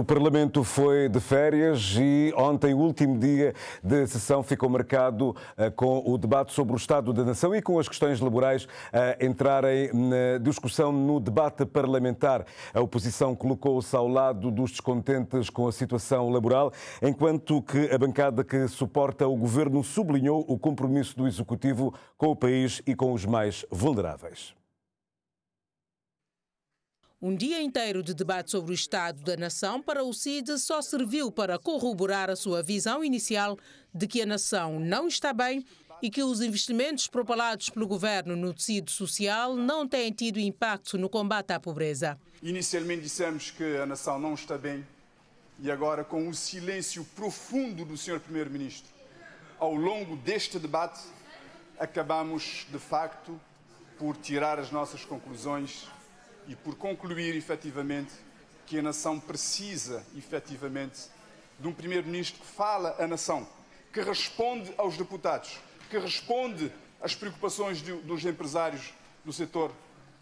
O Parlamento foi de férias e ontem, o último dia de sessão, ficou marcado eh, com o debate sobre o Estado da Nação e com as questões laborais a eh, entrarem na discussão no debate parlamentar. A oposição colocou-se ao lado dos descontentes com a situação laboral, enquanto que a bancada que suporta o governo sublinhou o compromisso do Executivo com o país e com os mais vulneráveis. Um dia inteiro de debate sobre o estado da nação para o CID só serviu para corroborar a sua visão inicial de que a nação não está bem e que os investimentos propalados pelo governo no tecido social não têm tido impacto no combate à pobreza. Inicialmente dissemos que a nação não está bem e agora, com o silêncio profundo do Sr. Primeiro-Ministro, ao longo deste debate, acabamos de facto por tirar as nossas conclusões e por concluir efetivamente que a nação precisa efetivamente de um primeiro-ministro que fala à nação, que responde aos deputados, que responde às preocupações de, dos empresários do setor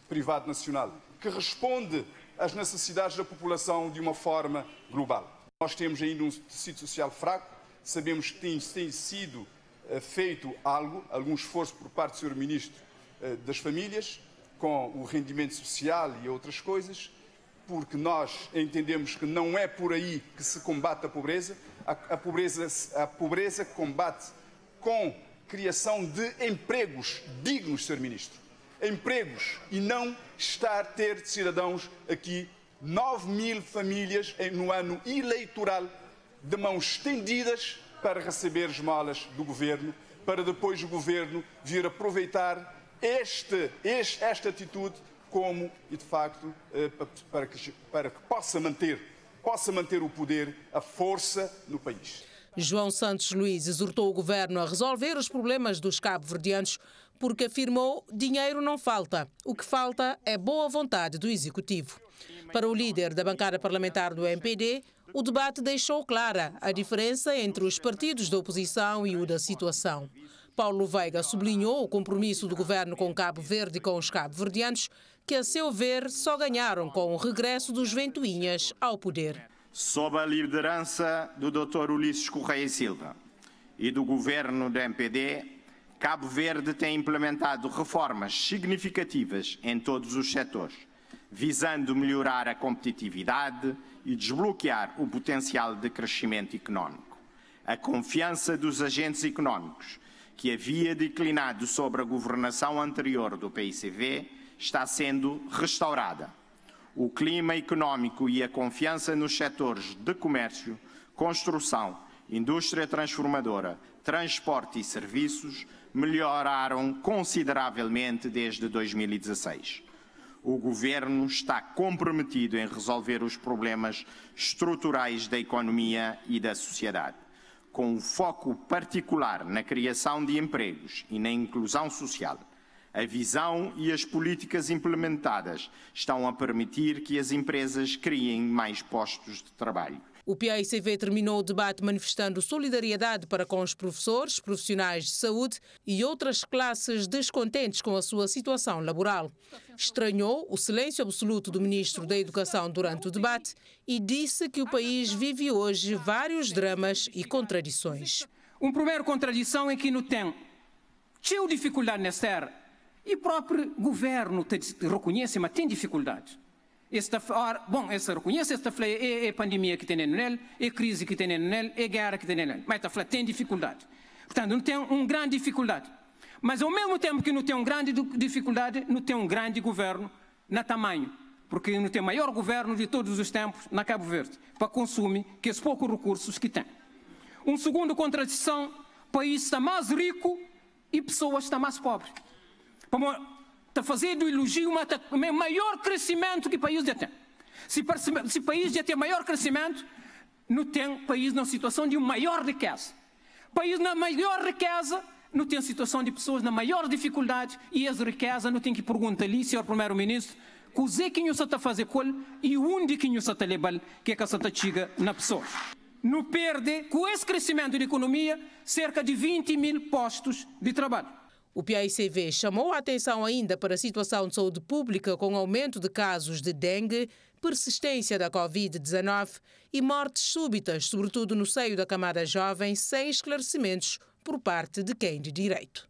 privado nacional, que responde às necessidades da população de uma forma global. Nós temos ainda um tecido social fraco, sabemos que tem, tem sido eh, feito algo, algum esforço por parte do senhor Ministro eh, das Famílias, com o rendimento social e outras coisas, porque nós entendemos que não é por aí que se combate a pobreza. A, a pobreza, a pobreza combate com criação de empregos dignos, Sr. Ministro. Empregos e não estar a ter cidadãos aqui, 9 mil famílias no ano eleitoral, de mãos estendidas para receber esmolas do governo, para depois o governo vir aproveitar este, este, esta atitude como, e de facto, eh, para que, para que possa manter, possa manter o poder, a força no país. João Santos Luiz exortou o governo a resolver os problemas dos cabo-verdianos porque afirmou dinheiro não falta, o que falta é boa vontade do executivo. Para o líder da bancada parlamentar do MPD, o debate deixou clara a diferença entre os partidos da oposição e o da situação. Paulo Veiga sublinhou o compromisso do governo com Cabo Verde e com os cabo-verdianos, que, a seu ver, só ganharam com o regresso dos ventoinhas ao poder. Sob a liderança do Dr. Ulisses Correia Silva e do governo do MPD, Cabo Verde tem implementado reformas significativas em todos os setores, visando melhorar a competitividade e desbloquear o potencial de crescimento económico. A confiança dos agentes económicos que havia declinado sobre a governação anterior do PICV está sendo restaurada. O clima económico e a confiança nos setores de comércio, construção, indústria transformadora, transporte e serviços melhoraram consideravelmente desde 2016. O Governo está comprometido em resolver os problemas estruturais da economia e da sociedade com um foco particular na criação de empregos e na inclusão social. A visão e as políticas implementadas estão a permitir que as empresas criem mais postos de trabalho o PAICV terminou o debate manifestando solidariedade para com os professores, profissionais de saúde e outras classes descontentes com a sua situação laboral. Estranhou o silêncio absoluto do ministro da Educação durante o debate e disse que o país vive hoje vários dramas e contradições. Uma primeira contradição é que não tem tinha dificuldade nessa terra e o próprio governo reconhece, mas tem dificuldade. Esse ar, bom, esse reconhece, esta é, é pandemia que tem nele, é crise que tem nele, é guerra que tem nele. Mas esta fala tem dificuldade. Portanto, não tem uma grande dificuldade. Mas ao mesmo tempo que não tem uma grande dificuldade, não tem um grande governo na tamanho. Porque não tem maior governo de todos os tempos na Cabo Verde, para consumir que esses poucos recursos que tem. Um segundo contradição, o país está mais rico e pessoas estão mais pobres está fazendo elogio ao maior crescimento que o país já tem. Se, o país já tem maior crescimento, não tem país na situação de maior riqueza. País na maior riqueza, não tem situação de pessoas na maior dificuldade e as riqueza não tem que perguntar ali, senhor primeiro-ministro, cozê que você está fazer col e onde que você está levar que é que você está chega na pessoa. Não perde, com esse crescimento de economia, cerca de 20 mil postos de trabalho. O PICV chamou a atenção ainda para a situação de saúde pública com aumento de casos de dengue, persistência da Covid-19 e mortes súbitas, sobretudo no seio da camada jovem, sem esclarecimentos por parte de quem de direito.